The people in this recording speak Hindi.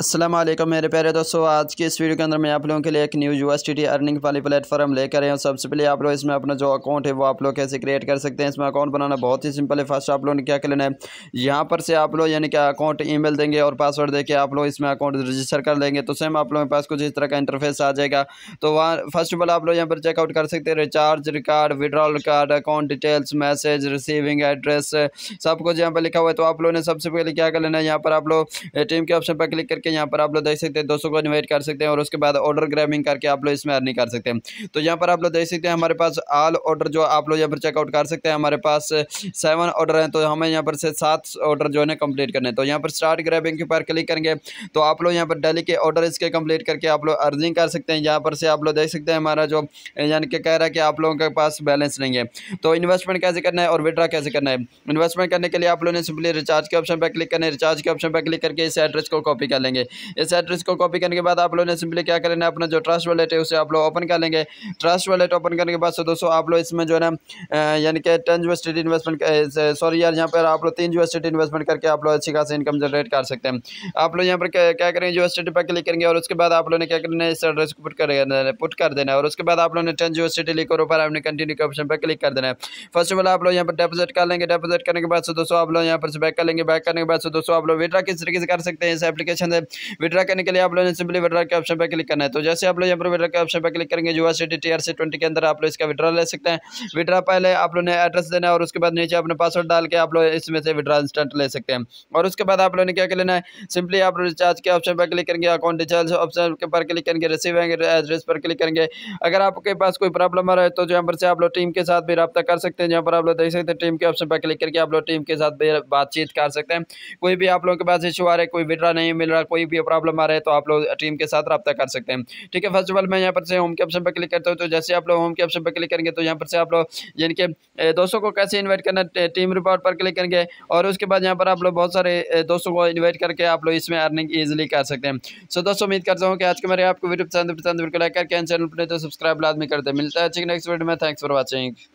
असलम मेरे प्यारे दोस्तों आज के इस वीडियो के अंदर मैं आप लोगों के लिए एक न्यू यू अर्निंग वाली प्लेटफॉर्म लेकर आया हूँ सबसे पहले आप लोग इसमें अपना जो अकाउंट है वो आप लोग कैसे क्रिएट कर सकते हैं इसमें अकाउंट बनाना बहुत ही सिंपल है फर्स्ट आप लोगों ने क्या कर लेना है यहाँ पर से आप लोग यानी कि अकाउंट ईमेल देंगे और पासवर्ड देके आप लोग इसमें अकाउंट रजिस्टर कर लेंगे तो सेम आप लोगों के पास कुछ इस तरह का इंटरफेस आ जाएगा तो वहाँ फर्स्ट ऑफ ऑल आप लोग यहाँ पर चेकआउट कर सकते हैं recharge record withdrawal card account details message receiving address सब कुछ यहाँ पर लिखा हुआ है तो आप लोगों ने सबसे पहले क्या कर लेना है यहाँ पर आप लोग एम के ऑप्शन पर क्लिक करके करके यहाँ पर आप लोग देख सकते हैं दोस्तों को इन्वाइट कर सकते हैं और उसके बाद ऑर्डर ग्रैबिंग करके आप लोग इसमें अर्निंग कर सकते हैं तो यहाँ पर आप लोग देख सकते हैं हमारे पास आल ऑर्डर जो आप लोग यहाँ पर चेकआउट कर सकते हैं हमारे पास सेवन ऑर्डर हैं तो हमें यहाँ पर से सात ऑर्डर जो है ना कंप्लीट करने तो यहाँ पर स्टार्ट ग्रैबिंग के ऊपर क्लिक करेंगे तो आप लोग यहाँ पर डेली के ऑर्डर इसके कम्प्लीट करके आप लोग अर्निंग कर सकते हैं यहाँ पर से आप लोग देख सकते हैं हमारा जो यानी कि कह रहा है कि आप लोगों के पास बैलेंस नहीं है तो इन्वेस्टमेंट कैसे करना है और विड्रा कैसे करना है इन्वेस्टमेंट करने के लिए आप लोगों ने सिंपली रिचार्ज के ऑप्शन पर क्लिक करना है रिचार्ज के ऑप्शन पर क्लिक करके इस एड्रेस को कॉपी कर लेंगे लेंगे इस एड्रेस को कॉपी करने के बाद आप लोगों ने सिंपली क्या करना है अपना जो ट्रस्ट वॉलेट है उसे आप लोग ओपन कर लेंगे ट्रस्ट वॉलेट ओपन करने के बाद से दोस्तों आप लोग इसमें जो है ना यानी कि टेन जो स्टेट इन्वेस्टमेंट सॉरी यार यहाँ पर आप लोग तीन जो स्टेट इन्वेस्टमेंट करके आप लोग अच्छी खासी इनकम जनरेट कर सकते हैं आप लोग यहाँ पर क्या करेंगे जो स्टेट पर क्लिक करेंगे और उसके बाद आप लोगों ने क्या करना है इस एड्रेस को पुट कर पुट कर देना और उसके बाद आप लोगों ने टेन जो सिटी लिख ऊपर आपने कंटिन्यू के ऑप्शन पर क्लिक कर देना है फर्स्ट ऑफ ऑल आप लोग यहाँ पर डिपोजिट कर लेंगे डिपोजिट करने के बाद दोस्तों आप लोग यहाँ पर बैक कर लेंगे बैक करने के बाद दोस्तों आप लोग विड्रा किस तरीके से कर सकते हैं इस एप्लीकेशन से विड्रा करने के लिए आप लोगों ने सिंपली विड्रा के ऑप्शन पर क्लिक करना है तो जैसे आप लोग यहाँ पर विड्रा के ऑप्शन पर क्लिक करेंगे युवा city T R C twenty के अंदर आप लोग इसका विड्रा ले सकते हैं विड्रा पहले आप लोगों ने एड्रेस देना है और उसके बाद नीचे अपने पासवर्ड डाल के आप लोग इसमें से विड्रा इंस्टेंट ले सकते हैं और उसके बाद आप लोगों ने क्या लेना है सिंपली आप रिचार्ज के ऑप्शन पर क्लिक करेंगे अकाउंट डिटेल्स ऑप्शन के पर क्लिक करेंगे रिसीव एड्रेस पर क्लिक करेंगे अगर आपके पास कोई प्रॉब्लम आ रहा है तो यहाँ पर से आप लोग टीम के साथ भी रब्ता कर सकते हैं जहाँ पर आप लोग देख सकते हैं टीम के ऑप्शन पर क्लिक करके आप लोग टीम के साथ भी बातचीत कर सकते हैं कोई भी आप लोगों के पास इशू आ रहा है कोई विड्रा नहीं मिल रहा कोई कोई भी प्रॉब्लम आ रहा है तो आप लोग टीम के साथ रब्ता कर सकते हैं ठीक है फर्स्ट ऑफ ऑल मैं यहाँ पर से होम के ऑप्शन पर क्लिक करता हूँ तो जैसे आप लोग होम के ऑप्शन पर क्लिक करेंगे तो यहाँ पर से आप लोग यानी कि दोस्तों को कैसे इन्वाइट करना टीम रिपोर्ट पर क्लिक करेंगे और उसके बाद यहाँ पर आप लोग बहुत सारे दोस्तों को इन्वाइट करके आप लोग इसमें अर्निंग ईजिली कर सकते हैं सो दोस्तों उम्मीद करता हूँ कि आज के मेरे आपको वीडियो पसंद पसंद बिल्कुल लाइक करके चैनल पर तो सब्सक्राइब लाजमी करते मिलता है अच्छी नेक्स्ट वीडियो में थैंक्स फॉर वॉचिंग